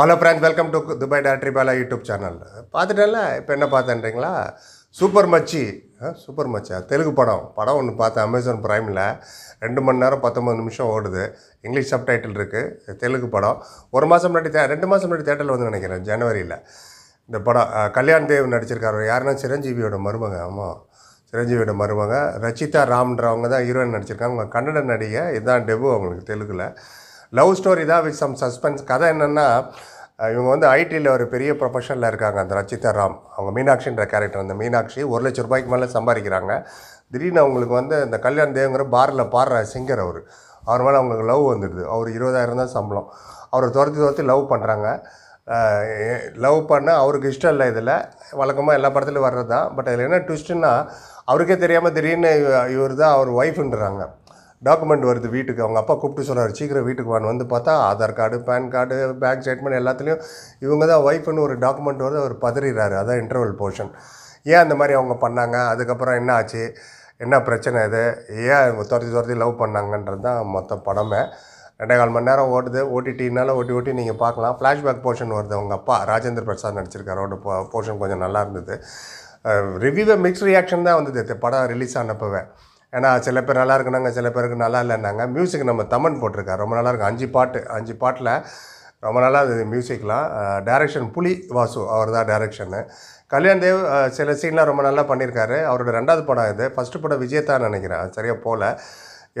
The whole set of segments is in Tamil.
hello friends welcome to Dubai directory Bala YouTube channel பார்த்துட்டேன்ல இப்போ என்ன பார்த்தேன்றீங்களா சூப்பர் மச்சி சூப்பர் மச்சா தெலுங்கு படம் படம் ஒன்று பார்த்தேன் அமேசான் ப்ரைமில் ரெண்டு மணி நேரம் பத்தொம்பது நிமிஷம் ஓடுது இங்கிலீஷ் சப்டைட்டில் இருக்குது தெலுங்கு படம் ஒரு மாதம் முன்னாடி தே ரெண்டு மாதம் முன்னாடி தேட்டரில் வந்து நினைக்கிறேன் ஜனவரியில் இந்த படம் கல்யாண் தேவ் நடிச்சிருக்காரு யாருன்னா சிரஞ்சீவியோட மருமக ஆமாம் சிரஞ்சீவியோட மருமக ரச்சிதா ராம்ன்றவங்க தான் ஹீரோயின் நடிச்சிருக்காங்க கன்னட நடிகை இதுதான் டெபு அவங்களுக்கு தெலுங்கில் லவ் ஸ்டோரி தான் வித் சம் சஸ்பென்ஸ் கதை என்னென்னா இவங்க வந்து ஐடியில் ஒரு பெரிய ப்ரொஃபஷனில் இருக்காங்க அந்த ரச்சிதா ராம் அவங்க மீனாட்சின்ற கேரக்டர் அந்த மீனாட்சி ஒரு லட்ச ரூபாய்க்கு மேலே சம்பாதிக்கிறாங்க திடீர்னு அவங்களுக்கு வந்து இந்த கல்யாண் தேவங்கிற பாரில் பாடுற சிங்கர் அவர் அவர் மேலே அவங்களுக்கு லவ் வந்துடுது அவர் இருபதாயிரம் தான் சம்பளம் அவரை துரத்தி துரத்தி லவ் பண்ணுறாங்க லவ் பண்ண அவருக்கு இஷ்டம் இல்லை இதில் வழக்கமாக எல்லா படத்துலையும் வர்றது தான் பட் அதில் என்ன ட்விஸ்ட்டுன்னா அவருக்கே தெரியாமல் திடீர்னு இவர் தான் அவர் ஒய்ஃப்ன்றாங்க டாக்குமெண்ட் வருது வீட்டுக்கு அவங்க அப்பா கூப்பிட்டு சொல்கிறார் சீக்கிரம் வீட்டுக்கு வான் வந்து பார்த்தா Aadhaar card PAN card bank statement எல்லாத்துலேயும் இவங்க தான் ஒய்ஃப்னு ஒரு டாக்குமெண்ட் வருது அவர் பதறிறாரு அதான் இன்டர்வல் போர்ஷன் ஏன் அந்த மாதிரி அவங்க பண்ணாங்க அதுக்கப்புறம் என்ன ஆச்சு என்ன பிரச்சனை இது ஏன் இவங்க துரத்தி துரத்தி லவ் பண்ணாங்கன்றது தான் மொத்த படமே ரெண்டே கால் மணி நேரம் ஓடுது ஓட்டிட்டினால ஓட்டி ஓட்டி நீங்கள் பார்க்கலாம் ஃப்ளாஷ்பேக் போர்ஷன் வருது அவங்க அப்பா ராஜேந்திர பிரசாத் நடிச்சிருக்காரோட போர்ஷன் கொஞ்சம் நல்லா இருந்தது ரிவ்யூவை மிக்ஸ் ரியாக்ஷன் தான் வந்தது படம் ரிலீஸ் ஆனப்பவே ஏன்னா சில பேர் நல்லா இருக்குனாங்க சில பேருக்கு நல்லா இல்லைன்னாங்க மியூசிக் நம்ம தமன் போட்டிருக்காரு ரொம்ப நல்லாயிருக்கும் அஞ்சு பாட்டு அஞ்சு பாட்டில் ரொம்ப நல்லா இருந்தது மியூசிக்லாம் டேரெக்ஷன் புலி வாசு அவர் தான் டேரெக்ஷனு கல்யாண் தேவ் சில சீன்லாம் ரொம்ப நல்லா பண்ணியிருக்காரு அவரோட ரெண்டாவது படம் இது ஃபஸ்ட்டு படம் விஜயத்தான் நினைக்கிறேன் சரியாக போகல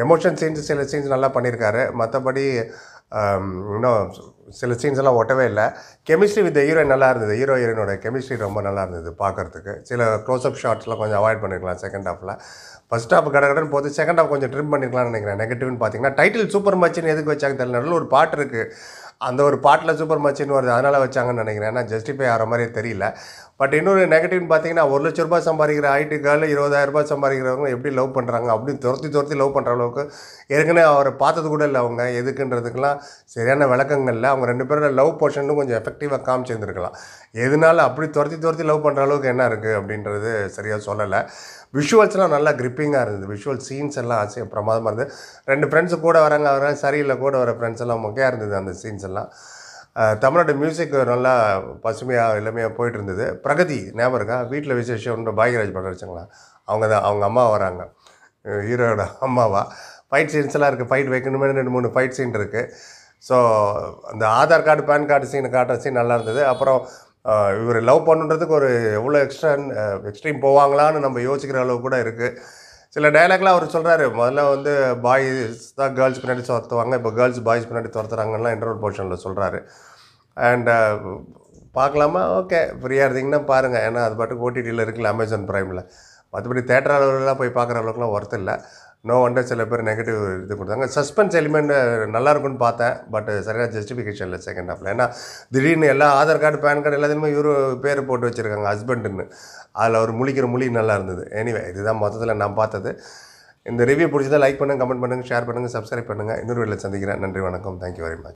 எமோஷன் சீன்ஸ் சில சீன்ஸ் நல்லா பண்ணியிருக்காரு மற்றபடி இன்னும் சில சீன்ஸ் எல்லாம் ஒட்டவே இல்லை கெமிஸ்ட்ரி வித் ஹீரோயின் நல்லா இருந்தது ஹீரோ ஹீரோயினோட கெமிஸ்ட்ரி ரொம்ப நல்லா இருந்தது பார்க்குறதுக்கு சில க்ளோஸ்அப் ஷார்ட்ஸ்லாம் கொஞ்சம் அவாய்ட் பண்ணிக்கலாம் செகண்ட் ஹாஃபில் ஃபஸ்ட் ஹாஃப் கடகடன் போது செகண்ட் ஹாஃப் கொஞ்சம் ட்ரிம் பண்ணிக்கலாம்னு நினைக்கிறேன் நெகட்டிவ்னு பார்த்தீங்கன்னா டைட்டில் சூப்பர் மச்சின்னு எதுக்கு வச்சாங்க தெரியல ஒரு பாட்டு இருக்குது அந்த ஒரு பாட்டில் சூப்பர் மச்சின்னு வருது அதனால் வச்சாங்கன்னு நினைக்கிறேன் ஏன்னா ஜஸ்டிஃபை ஆகிற மாதிரியே தெரியல பட் இன்னொரு நெகட்டிவ்னு பார்த்தீங்கன்னா ஒரு லட்ச ரூபாய் சம்பாதிக்கிற ஐடி ஐடிக்கால இருபதாயிரம் ரூபாய் சம்பாதிக்கிறவங்க எப்படி லவ் பண்ணுறாங்க அப்படின்னு துரத்தி துரத்தி லவ் பண்ணுற அளவுக்கு ஏற்கனவே அவரை பார்த்தது கூட இல்லை அவங்க எதுக்குன்றதுக்கெல்லாம் சரியான இல்லை அவங்க ரெண்டு பேரோட லவ் போர்ஷனும் கொஞ்சம் எஃபெக்டிவாக காமிச்சிருந்துருக்கலாம் எதனால அப்படி துரத்தி துரத்தி லவ் பண்ணுற அளவுக்கு என்ன இருக்குது அப்படின்றது சரியாக சொல்லலை விஷுவல்ஸ்லாம் நல்லா கிரிப்பிங்காக இருந்தது விஷுவல் சீன்ஸ் எல்லாம் ஆச்சு பிரமாதமாக இருந்தது ரெண்டு ஃப்ரெண்ட்ஸு கூட வராங்க வர சரியில்லை கூட வர ஃப்ரெண்ட்ஸ் எல்லாம் மொக்கையாக இருந்தது அந்த சீன்ஸ் எல்லாம் தமிழ்நாடு மியூசிக் நல்லா பசுமையாக இளமையாக போயிட்டு இருந்தது பிரகதி ஞாபகம் இருக்கா வீட்டில் விசேஷம்ன்ற பாக்யராஜ் படம் வச்சுங்களா அவங்க தான் அவங்க அம்மா வராங்க ஹீரோட அம்மாவா ஃபைட் சீன்ஸ்லாம் இருக்குது ஃபைட் வைக்கணுமே ரெண்டு மூணு ஃபைட் சீன் இருக்குது ஸோ அந்த Aadhaar card PAN card scene காட்டுற சீன் நல்லா இருந்தது அப்புறம் இவர் லவ் பண்ணுன்றதுக்கு ஒரு எவ்வளோ எக்ஸ்ட்ரா எக்ஸ்ட்ரீம் போவாங்களான்னு நம்ம யோசிக்கிற அளவு கூட இருக்குது சில டைலாக்லாம் அவர் சொல்கிறாரு முதல்ல வந்து பாய்ஸ் தான் கேர்ள்ஸ் பின்னாடி துரத்துவாங்க இப்போ கேர்ள்ஸ் பாய்ஸ் பின்னாடி துரத்துறாங்கன்னா இன்டர்வல் போர்ஷனில் சொல்கிறாரு அண்ட் பார்க்கலாமா ஓகே ஃப்ரீயாக இருந்தீங்கன்னா பாருங்கள் ஏன்னா அது பாட்டுக்கு ஓடிடியில் இருக்குல்ல அமேசான் ப்ரைமில் மற்றபடி தேட்டர் அளவுலாம் போய் பார்க்குற அளவுக்குலாம் ஒர்த்து இல்லை நோ ஒண்டர் சில பேர் நெகட்டிவ் இது கொடுத்தாங்க சஸ்பென்ஸ் எலிமெண்ட் நல்லாயிருக்குன்னு பார்த்தேன் பட் சரியான ஜஸ்டிஃபிகேஷன் இல்லை செகண்ட் ஹாஃபில் ஏன்னா திடீர்னு எல்லா ஆதார் கார்டு பேன் கார்டு எல்லாத்தையுமே இவரு பேர் போட்டு வச்சுருக்காங்க ஹஸ்பண்டுன்னு அதில் அவர் முழிக்கிற மொழி நல்லா இருந்தது எனிவே இதுதான் மொத்தத்தில் நான் பார்த்தது இந்த ரிவ்யூ பிடிச்சதை லைக் பண்ணுங்கள் கமெண்ட் பண்ணுங்கள் ஷேர் பண்ணுங்கள் சப்ஸ்கிரைப் பண்ணுங்கள் இன்னொரு வீட்டில் சந்திக்கிறேன் நன்றி வணக்கம் தேங்க்யூ வெரி மச்